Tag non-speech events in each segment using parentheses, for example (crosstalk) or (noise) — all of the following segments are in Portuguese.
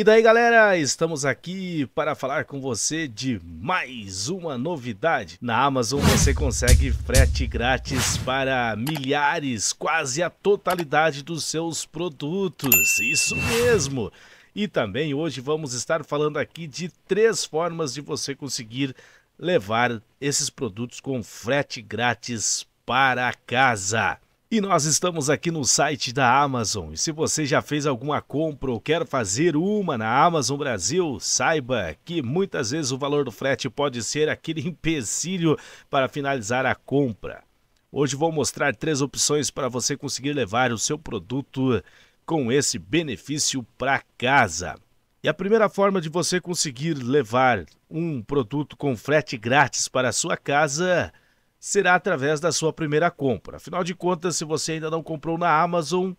E daí, galera, estamos aqui para falar com você de mais uma novidade. Na Amazon você consegue frete grátis para milhares, quase a totalidade dos seus produtos. Isso mesmo. E também hoje vamos estar falando aqui de três formas de você conseguir levar esses produtos com frete grátis para casa. E nós estamos aqui no site da Amazon. E se você já fez alguma compra ou quer fazer uma na Amazon Brasil, saiba que muitas vezes o valor do frete pode ser aquele (laughs) empecilho para finalizar a compra. Hoje vou mostrar três opções para você conseguir levar o seu produto com esse benefício para casa. E a primeira forma de você conseguir levar um produto com frete grátis para a sua casa será através da sua primeira compra. Afinal de contas, se você ainda não comprou na Amazon,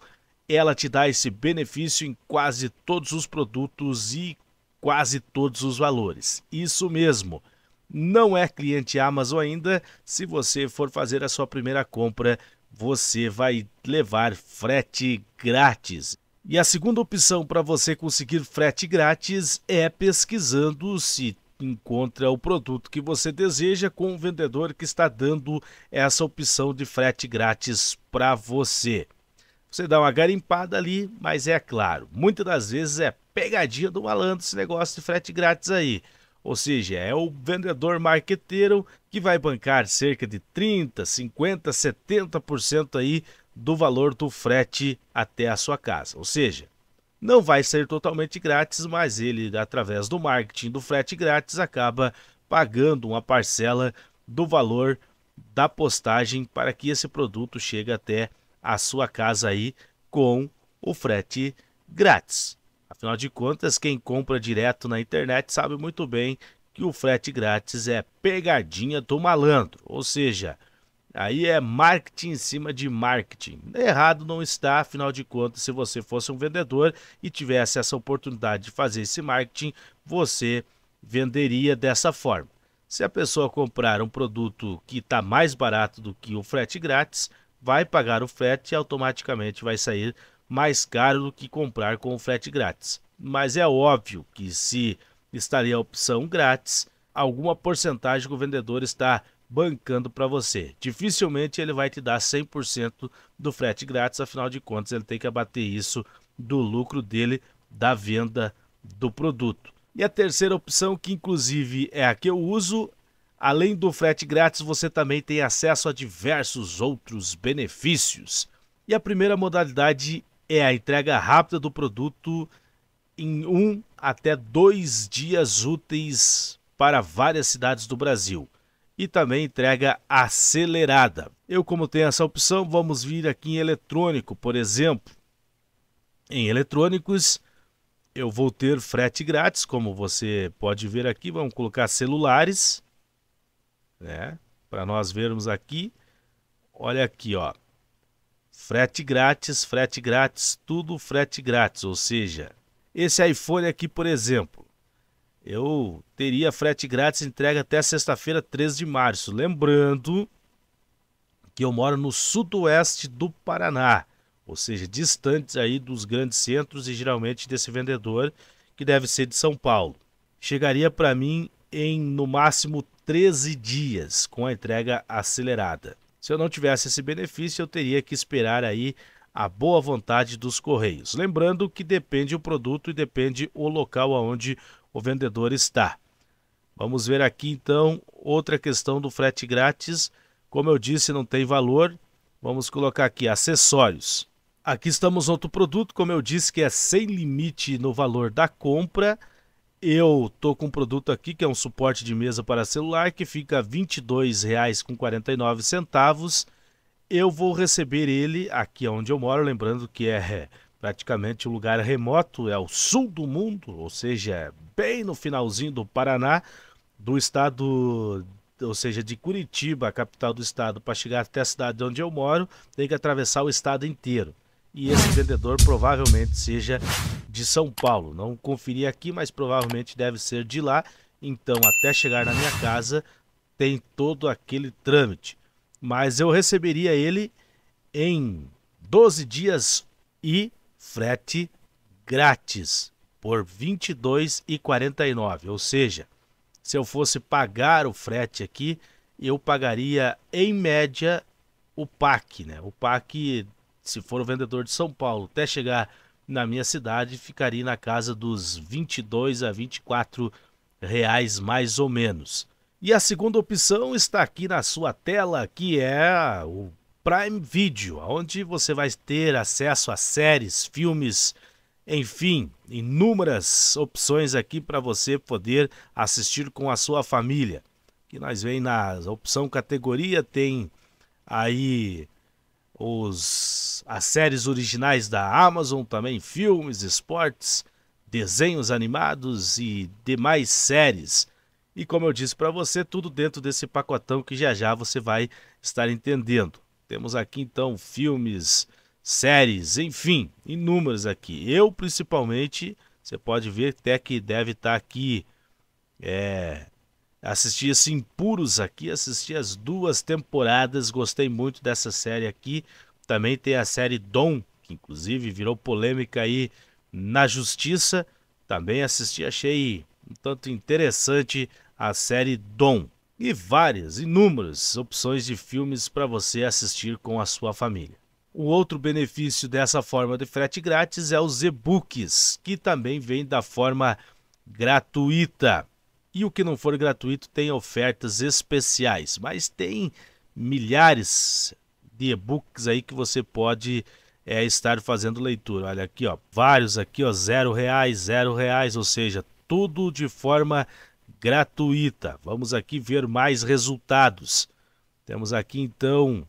ela te dá esse benefício em quase todos os produtos e quase todos os valores. Isso mesmo. Não é cliente Amazon ainda, se você for fazer a sua primeira compra, você vai levar frete grátis. E a segunda opção para você conseguir frete grátis é pesquisando se encontra o produto que você deseja com o vendedor que está dando essa opção de frete grátis para você. Você dá uma garimpada ali, mas é claro, muitas das vezes é pegadinha do malandro esse negócio de frete grátis aí. Ou seja, é o vendedor marqueteiro que vai bancar cerca de 30, 50, 70% aí do valor do frete até a sua casa. Ou seja, não vai ser totalmente grátis, mas ele, através do marketing do frete grátis, acaba pagando uma parcela do valor da postagem para que esse produto chegue até a sua casa aí com o frete grátis. Afinal de contas, quem compra direto na internet sabe muito bem que o frete grátis é pegadinha do malandro, ou seja, Aí é marketing em cima de marketing. Errado não está, afinal de contas, se você fosse um vendedor e tivesse essa oportunidade de fazer esse marketing, você venderia dessa forma. Se a pessoa comprar um produto que está mais barato do que o frete grátis, vai pagar o frete e automaticamente vai sair mais caro do que comprar com o frete grátis. Mas é óbvio que se estaria a opção grátis, alguma porcentagem que o vendedor está bancando para você. Dificilmente ele vai te dar 100% do frete grátis, afinal de contas ele tem que abater isso do lucro dele da venda do produto. E a terceira opção, que inclusive é a que eu uso, além do frete grátis, você também tem acesso a diversos outros benefícios. E a primeira modalidade é a entrega rápida do produto em um até dois dias úteis para várias cidades do Brasil e também entrega acelerada. Eu, como tenho essa opção, vamos vir aqui em eletrônico, por exemplo. Em eletrônicos, eu vou ter frete grátis, como você pode ver aqui. Vamos colocar celulares, né? Para nós vermos aqui. Olha aqui, ó. Frete grátis, frete grátis, tudo frete grátis. Ou seja, esse iPhone aqui, por exemplo, eu teria frete grátis entrega até sexta-feira, 13 de março. Lembrando que eu moro no sudoeste do Paraná, ou seja, distantes aí dos grandes centros e geralmente desse vendedor que deve ser de São Paulo. Chegaria para mim em no máximo 13 dias com a entrega acelerada. Se eu não tivesse esse benefício, eu teria que esperar aí a boa vontade dos correios. Lembrando que depende o produto e depende o local aonde o vendedor está. Vamos ver aqui então outra questão do frete grátis. Como eu disse, não tem valor. Vamos colocar aqui acessórios. Aqui estamos outro produto, como eu disse, que é sem limite no valor da compra. Eu tô com um produto aqui que é um suporte de mesa para celular que fica R$ 22,49. Eu vou receber ele aqui onde eu moro, lembrando que é praticamente um lugar remoto, é o sul do mundo, ou seja, bem no finalzinho do Paraná, do estado, ou seja, de Curitiba, a capital do estado, para chegar até a cidade onde eu moro, tem que atravessar o estado inteiro. E esse vendedor provavelmente seja de São Paulo. Não conferi aqui, mas provavelmente deve ser de lá. Então, até chegar na minha casa, tem todo aquele trâmite. Mas eu receberia ele em 12 dias e frete grátis por R$ 22,49. Ou seja, se eu fosse pagar o frete aqui, eu pagaria em média o PAC, né? O PAC, se for o vendedor de São Paulo, até chegar na minha cidade, ficaria na casa dos 22 a 24 reais mais ou menos. E a segunda opção está aqui na sua tela, que é o Prime Video, onde você vai ter acesso a séries, filmes, enfim, inúmeras opções aqui para você poder assistir com a sua família. Que nós vem na opção categoria tem aí os as séries originais da Amazon, também filmes, esportes, desenhos animados e demais séries. E como eu disse para você, tudo dentro desse pacotão que já já você vai estar entendendo. Temos aqui então filmes, séries, enfim, inúmeros aqui. Eu principalmente, você pode ver até que deve estar tá aqui. É, assisti esse Impuros aqui, assisti as duas temporadas, gostei muito dessa série aqui. Também tem a série Dom, que inclusive virou polêmica aí na justiça. Também assisti, achei um tanto interessante a série Dom e várias, inúmeras opções de filmes para você assistir com a sua família. O outro benefício dessa forma de frete grátis é os e-books, que também vem da forma gratuita. E o que não for gratuito tem ofertas especiais, mas tem milhares de e-books aí que você pode é, estar fazendo leitura. Olha aqui, ó, vários aqui, ó, zero reais, zero reais, ou seja, tudo de forma gratuita gratuita. Vamos aqui ver mais resultados. Temos aqui então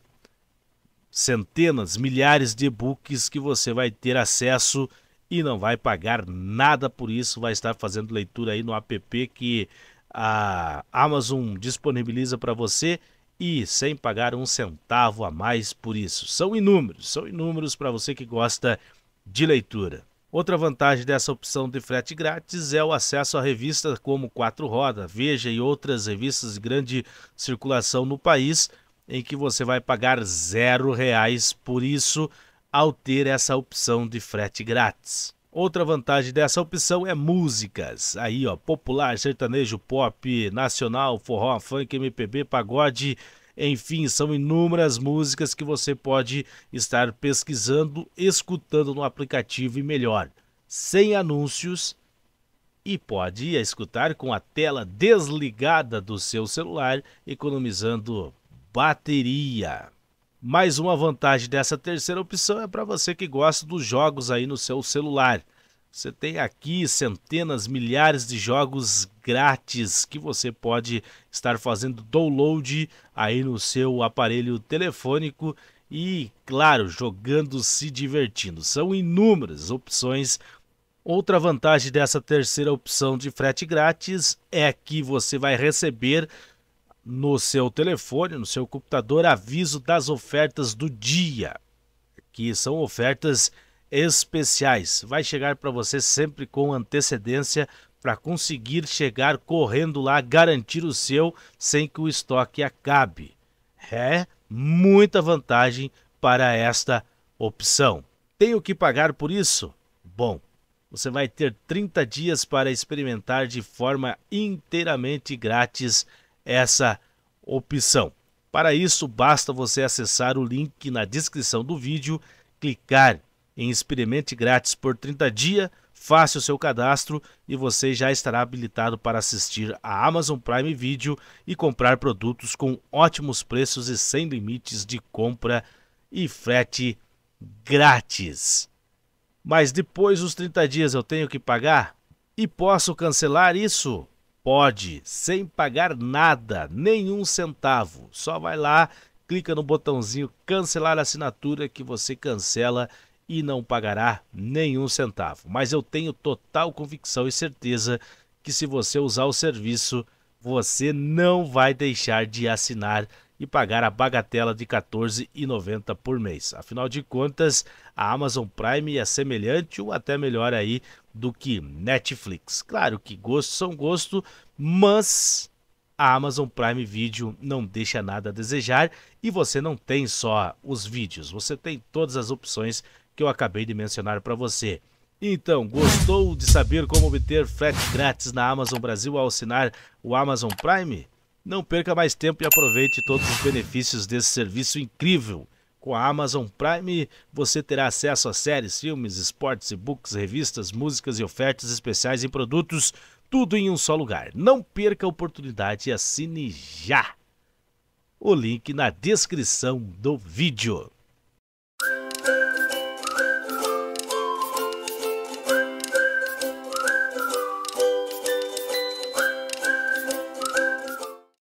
centenas, milhares de e-books que você vai ter acesso e não vai pagar nada por isso, vai estar fazendo leitura aí no app que a Amazon disponibiliza para você e sem pagar um centavo a mais por isso. São inúmeros, são inúmeros para você que gosta de leitura. Outra vantagem dessa opção de frete grátis é o acesso a revistas como Quatro Rodas, Veja e outras revistas de grande circulação no país, em que você vai pagar zero reais por isso ao ter essa opção de frete grátis. Outra vantagem dessa opção é músicas. Aí, ó, popular, sertanejo, pop, nacional, forró, funk, MPB, pagode enfim, são inúmeras músicas que você pode estar pesquisando, escutando no aplicativo e melhor, sem anúncios e pode escutar com a tela desligada do seu celular, economizando bateria. Mais uma vantagem dessa terceira opção é para você que gosta dos jogos aí no seu celular. Você tem aqui centenas, milhares de jogos grátis que você pode estar fazendo download aí no seu aparelho telefônico e, claro, jogando, se divertindo. São inúmeras opções. Outra vantagem dessa terceira opção de frete grátis é que você vai receber no seu telefone, no seu computador, aviso das ofertas do dia, que são ofertas especiais. Vai chegar para você sempre com antecedência para conseguir chegar correndo lá, garantir o seu sem que o estoque acabe. É muita vantagem para esta opção. Tenho que pagar por isso? Bom, você vai ter 30 dias para experimentar de forma inteiramente grátis essa opção. Para isso, basta você acessar o link na descrição do vídeo, clicar em experimente grátis por 30 dias. Faça o seu cadastro e você já estará habilitado para assistir a Amazon Prime Video e comprar produtos com ótimos preços e sem limites de compra e frete grátis. Mas depois dos 30 dias eu tenho que pagar? E posso cancelar isso? Pode, sem pagar nada, nenhum centavo. Só vai lá, clica no botãozinho cancelar assinatura que você cancela e não pagará nenhum centavo. Mas eu tenho total convicção e certeza que se você usar o serviço, você não vai deixar de assinar e pagar a bagatela de R$ 14,90 por mês. Afinal de contas, a Amazon Prime é semelhante ou até melhor aí do que Netflix. Claro que gosto são gosto, mas a Amazon Prime Video não deixa nada a desejar e você não tem só os vídeos, você tem todas as opções que eu acabei de mencionar para você. Então, gostou de saber como obter frete grátis na Amazon Brasil ao assinar o Amazon Prime? Não perca mais tempo e aproveite todos os benefícios desse serviço incrível. Com a Amazon Prime, você terá acesso a séries, filmes, esportes, e-books, revistas, músicas e ofertas especiais em produtos tudo em um só lugar. Não perca a oportunidade e assine já. O link na descrição do vídeo.